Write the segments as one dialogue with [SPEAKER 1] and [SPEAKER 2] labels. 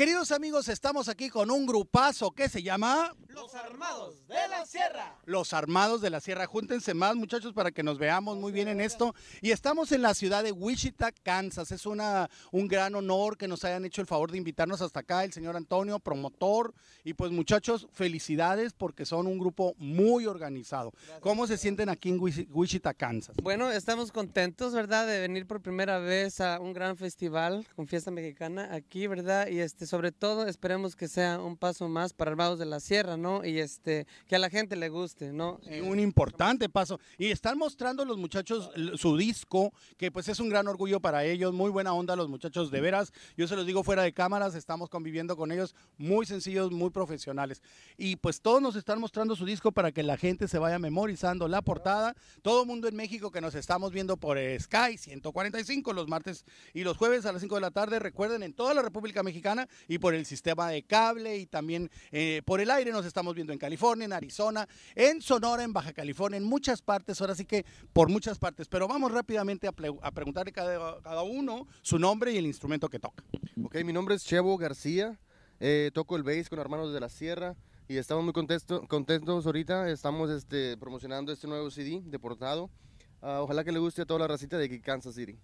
[SPEAKER 1] Queridos amigos, estamos aquí con un grupazo que se llama...
[SPEAKER 2] Los Armados de la Sierra.
[SPEAKER 1] Los Armados de la Sierra. Júntense más muchachos para que nos veamos muy bien en esto. Y estamos en la ciudad de Wichita, Kansas. Es una, un gran honor que nos hayan hecho el favor de invitarnos hasta acá el señor Antonio, promotor. Y pues muchachos, felicidades porque son un grupo muy organizado. ¿Cómo se sienten aquí en Wichita, Kansas?
[SPEAKER 2] Bueno, estamos contentos, ¿verdad? De venir por primera vez a un gran festival con fiesta mexicana aquí, ¿verdad? Y este sobre todo esperemos que sea un paso más para el de la Sierra, ¿no? Y este, que a la gente le guste, ¿no? Eh, un importante paso. Y están mostrando los muchachos su disco,
[SPEAKER 1] que pues es un gran orgullo para ellos, muy buena onda los muchachos, de veras. Yo se los digo fuera de cámaras, estamos conviviendo con ellos, muy sencillos, muy profesionales. Y pues todos nos están mostrando su disco para que la gente se vaya memorizando la portada. Todo mundo en México que nos estamos viendo por Sky 145 los martes y los jueves a las 5 de la tarde, recuerden, en toda la República Mexicana y por el sistema de cable y también eh, por el aire. Nos estamos viendo en California, en Arizona, en Sonora, en Baja California, en muchas partes, ahora sí que por muchas partes. Pero vamos rápidamente a, preguntarle cada, cada uno su nombre y el instrumento que toca. Ok, mi nombre es Chevo García, eh, toco el bass con Hermanos de la Sierra y estamos muy contentos, contentos ahorita, estamos este, promocionando este nuevo CD de portado. Ah, ojalá que le guste a toda la racita de Kansas City.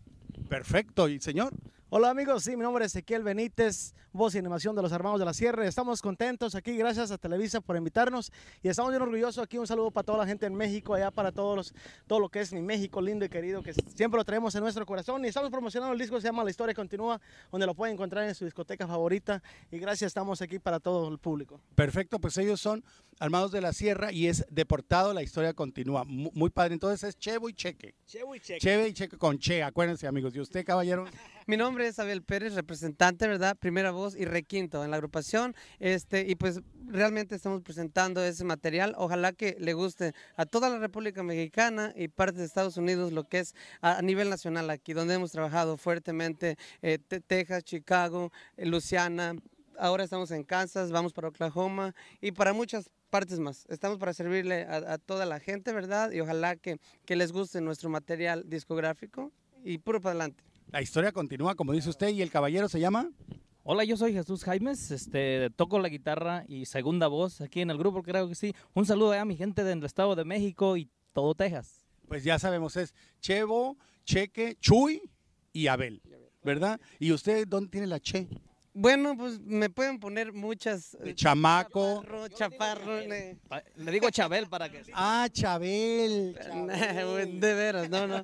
[SPEAKER 1] Perfecto, ¿y señor? Hola amigos, sí, mi nombre es Ezequiel Benítez, voz y animación de los Armados de la Sierra. Estamos contentos aquí, gracias a Televisa por invitarnos y estamos bien orgullosos aquí. Un saludo para toda la gente en México, allá para todos los, todo lo que es mi México lindo y querido, que siempre lo traemos en nuestro corazón. Y estamos promocionando el disco, que se llama La Historia Continúa, donde lo pueden encontrar en su discoteca favorita. Y gracias, estamos aquí para todo el público. Perfecto, pues ellos son Armados de la Sierra y es Deportado, La Historia Continúa. Muy, muy padre, entonces es Chevo y Cheque.
[SPEAKER 2] Chevo y Cheque. Cheve y Cheque con Che, acuérdense amigos. ¿Y usted, caballero? Mi nombre es Abel Pérez, representante, ¿verdad? Primera voz y requinto en la agrupación. Este, y pues realmente estamos presentando ese material. Ojalá que le guste a toda la República Mexicana y parte de Estados Unidos lo que es a nivel nacional aquí, donde hemos trabajado fuertemente eh, Texas, Chicago, eh, Luciana. Ahora estamos en Kansas, vamos para Oklahoma y para muchas partes más. Estamos para servirle a, toda la gente, ¿verdad? Y ojalá que, que les guste nuestro material discográfico y puro para adelante. La historia continúa, como dice usted, y el caballero se llama. Hola, yo soy Jesús
[SPEAKER 1] Jaimes, este, toco la guitarra y segunda voz aquí en el grupo, creo que sí. Un saludo a mi gente del Estado de México y todo Texas. Pues ya sabemos, es Chevo, Cheque,
[SPEAKER 2] Chuy y Abel, ¿verdad? ¿Y usted dónde tiene la Che? Bueno, pues me pueden poner muchas. Eh, chamaco. Chaparro, chaparro le... digo Chabel para que.
[SPEAKER 1] Ah, Chabel.
[SPEAKER 2] De veras, no, no.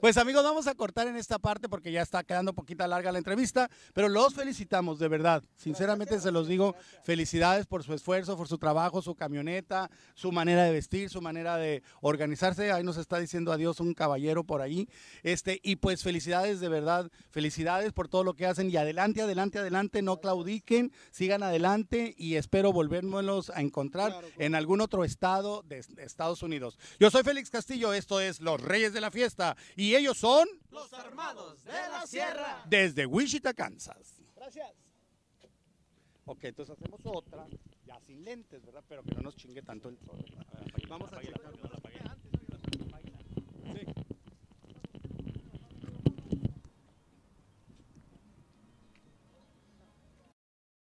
[SPEAKER 2] Pues amigos,
[SPEAKER 1] vamos a cortar en esta parte porque ya está quedando poquita larga la entrevista, pero los felicitamos de verdad. Sinceramente se los digo, felicidades por su esfuerzo, por su trabajo, su camioneta, su manera de vestir, su manera de organizarse. Ahí nos está diciendo adiós un caballero por ahí. Este, y pues felicidades de verdad, felicidades por todo lo que hacen y adelante, adelante, adelante, no claudiquen, sigan adelante y espero volvérmonos a encontrar en algún otro estado de Estados Unidos. Yo soy Félix Castillo, esto es Los Reyes de la Fiesta y ellos son
[SPEAKER 2] los Armados de la Sierra
[SPEAKER 1] desde Wichita, Kansas. Gracias. Ok, entonces hacemos otra, ya sin lentes, ¿verdad? Pero que no nos chingue tanto el Vamos a, ir.